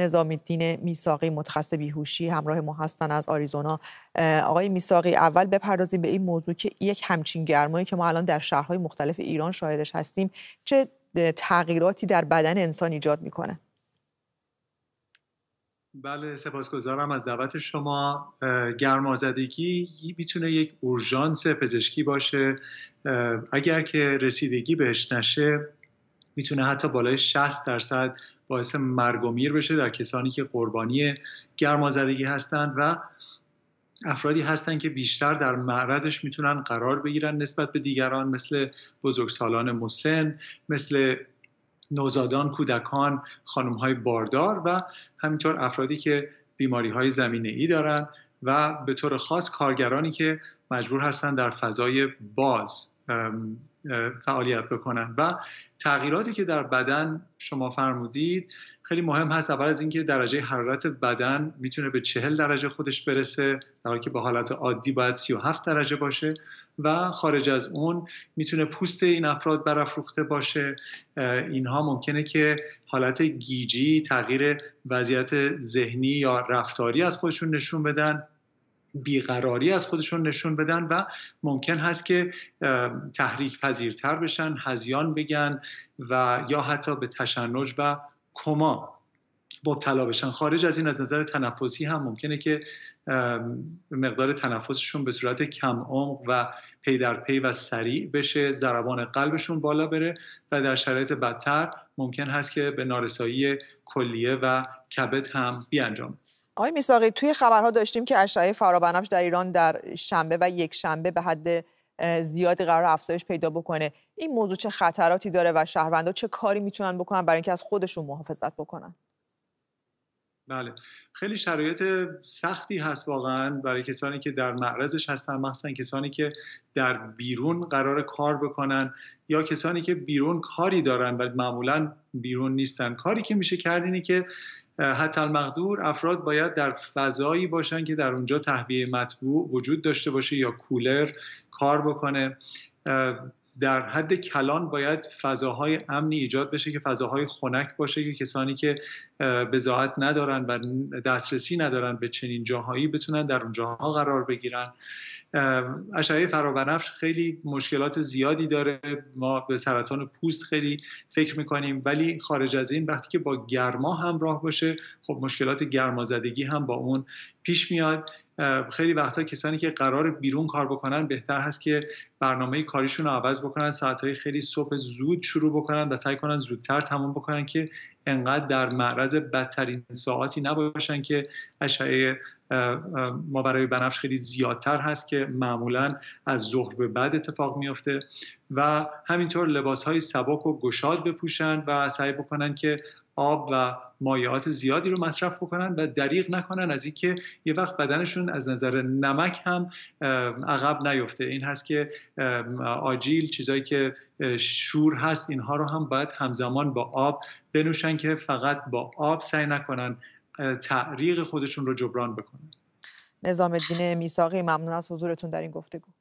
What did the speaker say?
نظام الدین میساقی متخصص بیهوشی همراه ما هستن از آریزونا آقای میساقی اول بپردازیم به این موضوع که یک همچین گرمایی که ما الان در شهرهای مختلف ایران شاهدش هستیم چه تغییراتی در بدن انسان ایجاد میکنه بله سپاسگزارم از دعوت شما گرمازدگی میتونه یک اورژانس پزشکی باشه اگر که رسیدگی بهش نشه میتونه حتی بالای 60 درصد باعث مرگ و میر بشه در کسانی که قربانی گرمازدگی هستند و افرادی هستند که بیشتر در معرضش میتونن قرار بگیرن نسبت به دیگران مثل بزرگسالان مسن مثل نوزادان کودکان خانم های باردار و همینطور افرادی که بیماری های زمینه ای دارن و به طور خاص کارگرانی که مجبور هستند در فضای باز فعالیت بکنن و تغییراتی که در بدن شما فرمودید خیلی مهم هست اول از اینکه درجه حرارت بدن میتونه به چهل درجه خودش برسه در حالی که به حالت عادی باید هفت درجه باشه و خارج از اون میتونه پوست این افراد برافروخته باشه اینها ممکنه که حالت گیجی تغییر وضعیت ذهنی یا رفتاری از خودشون نشون بدن بیقراری از خودشون نشون بدن و ممکن هست که تحریک پذیرتر بشن هزیان بگن و یا حتی به تشنج و کما مبتلا بشن خارج از این از نظر تنفسی هم ممکنه که مقدار تنفسشون به صورت کم عمق و پی در پی و سریع بشه ضربان قلبشون بالا بره و در شرایط بدتر ممکن هست که به نارسایی کلیه و کبد هم بیانجام آقای میساقی توی خبرها داشتیم که اشعه فرابنفش در ایران در شنبه و یک شنبه به حد زیادی قرار افزایش پیدا بکنه این موضوع چه خطراتی داره و شهروندا چه کاری میتونن بکنن برای اینکه از خودشون محافظت بکنن بله خیلی شرایط سختی هست واقعا برای کسانی که در معرضش هستن مخصوصا کسانی که در بیرون قرار کار بکنن یا کسانی که بیرون کاری دارن و معمولا بیرون نیستن کاری که میشه کرد اینه که حتی المقدور افراد باید در فضایی باشن که در اونجا تهویه مطبوع وجود داشته باشه یا کولر کار بکنه در حد کلان باید فضاهای امنی ایجاد بشه که فضاهای خنک باشه که کسانی که بزاعت ندارن و دسترسی ندارن به چنین جاهایی بتونن در اونجاها قرار بگیرن اشعه فرابنفش خیلی مشکلات زیادی داره ما به سرطان پوست خیلی فکر میکنیم ولی خارج از این وقتی که با گرما همراه باشه خب مشکلات گرمازدگی هم با اون پیش میاد خیلی وقتا کسانی که قرار بیرون کار بکنن بهتر هست که برنامه کاریشون رو عوض بکنن ساعتهای خیلی صبح زود شروع بکنن و سعی کنن زودتر تمام بکنن که انقدر در معرض بدترین ساعاتی نباشن که اشعه ما برای بنفش خیلی زیادتر هست که معمولا از ظهر به بعد اتفاق میفته و همینطور لباس های سبک و گشاد بپوشند و سعی بکنن که آب و مایعات زیادی رو مصرف بکنن و دریغ نکنن از اینکه یه وقت بدنشون از نظر نمک هم عقب نیفته این هست که آجیل چیزایی که شور هست اینها رو هم باید همزمان با آب بنوشن که فقط با آب سعی نکنن تعریق خودشون رو جبران بکنه نظام الدین میساقی ممنون از حضورتون در این گفتگو